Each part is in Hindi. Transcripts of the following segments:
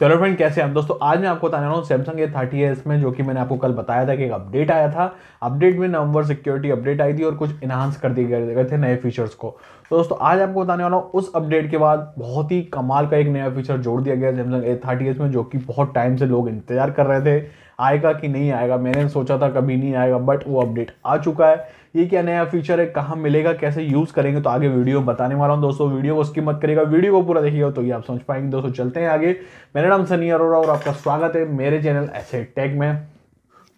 चलो फ्रेंड कैसे हैं दोस्तों आज मैं आपको बताने रहा हूँ सैमसंग ए थर्टी एस में जो कि मैंने आपको कल बताया था कि एक अपडेट आया था अपडेट में नवंबर सिक्योरिटी अपडेट आई थी और कुछ इन्हांस कर दिए गए थे नए फीचर्स को तो दोस्तों आज आपको बताने वाला हूँ उस अपडेट के बाद बहुत ही कमाल का एक नया फीचर जोड़ दिया गया सैमसंग ए थर्टी एस में जो कि बहुत टाइम से लोग इंतजार कर रहे थे आएगा कि नहीं आएगा मैंने सोचा था कभी नहीं आएगा बट वो अपडेट आ चुका है ये क्या नया फीचर है कहाँ मिलेगा कैसे यूज़ करेंगे तो आगे वीडियो बताने वाला हूँ दोस्तों वीडियो को उसकी मत करेगा वीडियो को पूरा देखिएगा तो ये आप समझ पाएंगे दोस्तों चलते हैं आगे मेरा नाम सनी अरोरा और आपका स्वागत है मेरे चैनल ऐसे टेक में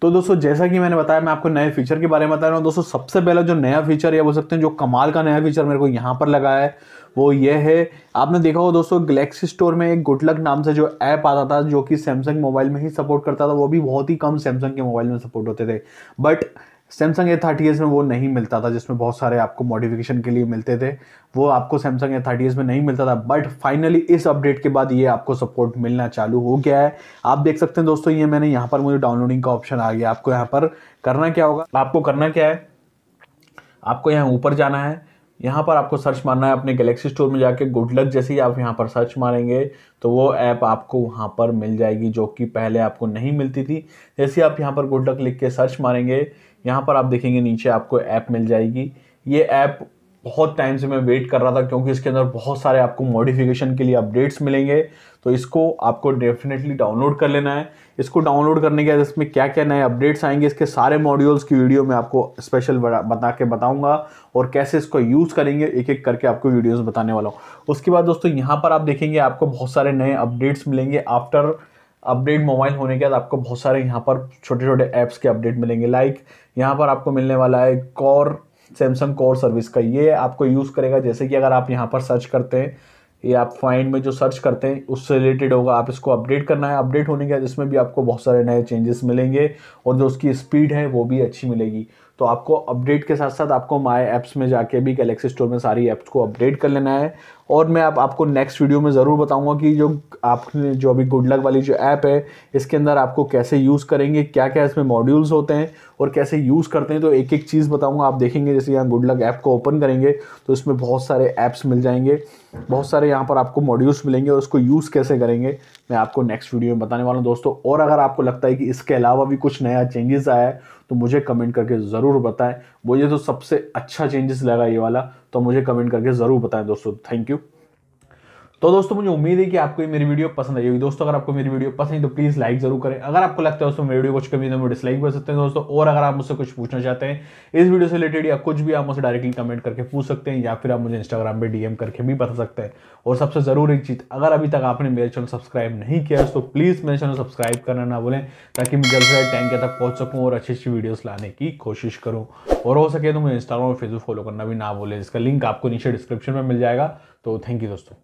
तो दोस्तों जैसा कि मैंने बताया मैं आपको नए फीचर के बारे में बता रहा हूँ दोस्तों सबसे पहला जो नया फीचर है बोल सकते हैं जो कमाल का नया फीचर मेरे को यहाँ पर लगा है वो ये है आपने देखा हो दोस्तों गलेक्सी स्टोर में एक गुडलक नाम से जो ऐप आता था जो कि सैमसंग मोबाइल में ही सपोर्ट करता था वो भी बहुत ही कम सैमसंग के मोबाइल में सपोर्ट होते थे बट सैमसंग ए थर्टी में वो नहीं मिलता था जिसमें बहुत सारे आपको मॉडिफिकेशन के लिए मिलते थे वो आपको सैमसंग ए थर्टी में नहीं मिलता था बट फाइनली इस अपडेट के बाद ये आपको सपोर्ट मिलना चालू हो गया है आप देख सकते हैं दोस्तों ये मैंने यहाँ पर मुझे डाउनलोडिंग का ऑप्शन आ गया आपको यहाँ पर करना क्या होगा आपको करना क्या है आपको यहाँ ऊपर जाना है यहाँ पर आपको सर्च मारना है अपने गैलेक्सी स्टोर में जाके गुड लक जैसे ही आप यहाँ पर सर्च मारेंगे तो वो ऐप आपको वहाँ पर मिल जाएगी जो कि पहले आपको नहीं मिलती थी जैसे आप यहाँ पर गुड लक लिख के सर्च मारेंगे यहाँ पर आप देखेंगे नीचे आपको ऐप मिल जाएगी ये ऐप बहुत टाइम से मैं वेट कर रहा था क्योंकि इसके अंदर बहुत सारे आपको मॉडिफिकेशन के लिए अपडेट्स मिलेंगे तो इसको आपको डेफिनेटली डाउनलोड कर लेना है इसको डाउनलोड करने के बाद इसमें क्या क्या नए अपडेट्स आएंगे इसके सारे मॉड्यूल्स की वीडियो में आपको स्पेशल बता के बताऊंगा और कैसे इसको यूज़ करेंगे एक एक करके आपको वीडियोस बताने वाला हूँ उसके बाद दोस्तों यहाँ पर आप देखेंगे आपको बहुत सारे नए अपडेट्स मिलेंगे आफ्टर अपडेट मोबाइल होने के बाद आपको बहुत सारे यहाँ पर छोटे छोटे ऐप्स के अपडेट मिलेंगे लाइक यहाँ पर आपको मिलने वाला है कॉर सैमसंग कोर सर्विस का ये आपको यूज़ करेगा जैसे कि अगर आप यहाँ पर सर्च करते हैं ये आप फाइंड में जो सर्च करते हैं उससे रिलेटेड होगा आप इसको अपडेट करना है अपडेट होने के बाद इसमें भी आपको बहुत सारे नए चेंजेस मिलेंगे और जो उसकी स्पीड है वो भी अच्छी मिलेगी तो आपको अपडेट के साथ साथ आपको माय ऐप्स में जाके भी गैलेक्सी स्टोर में सारी ऐप्स को अपडेट कर लेना है और मैं आप, आपको नेक्स्ट वीडियो में ज़रूर बताऊंगा कि जो आपने जो अभी गुड लक वाली जो ऐप है इसके अंदर आपको कैसे यूज़ करेंगे क्या क्या इसमें मॉड्यूल्स होते हैं और कैसे यूज़ करते हैं तो एक एक चीज़ बताऊँगा आप देखेंगे जैसे यहाँ गुड लक ऐप को ओपन करेंगे तो इसमें बहुत सारे ऐप्स मिल जाएंगे बहुत सारे यहाँ पर आपको मॉड्यूल्स मिलेंगे और उसको यूज़ कैसे करेंगे मैं आपको नेक्स्ट वीडियो में बताने वाला हूँ दोस्तों और अगर आपको लगता है कि इसके अलावा भी कुछ नया चेंजेस आया है तो मुझे कमेंट करके ज़रूर बताएं मुझे तो सबसे अच्छा चेंजेस लगा ये वाला तो मुझे कमेंट करके ज़रूर बताएं दोस्तों थैंक यू तो दोस्तों मुझे उम्मीद है कि आपको ये मेरी वीडियो पसंद आई होगी दोस्तों अगर आपको मेरी वीडियो पसंद है तो प्लीज़ लाइक जरूर करें अगर आपको लगता है दोस्तों मेरी वीडियो कुछ कमी तो मैं डिसलाइक कर सकते हैं दोस्तों और अगर आप मुझसे कुछ पूछना चाहते हैं इस वीडियो से रिलेटेड या कुछ भी आप मुझे डायरेक्टली कमेंट करके पूछ सकते हैं या फिर आप मुझे इंस्टाग्राम पर डीएम करके भी बता सकते हैं और सबसे ज़रूरी चीज़ अगर अभी तक आपने मेरे चैनल सब्सक्राइब नहीं किया तो प्लीज़ मेरे चैनल सब्सक्राइब करना ना बोलें ताकि मैं जल्द से जल्द टैंक तक पहुँच सकूँ और अच्छी अच्छी वीडियोज़ लाने की कोशिश करूँ और हो सके तो मुझे इंस्टाग्राम और फेसबुक फॉलो करना भी ना बोले जिसका लिंक आपको नीचे डिस्क्रिप्शन में मिल जाएगा तो थैंक यू दोस्तों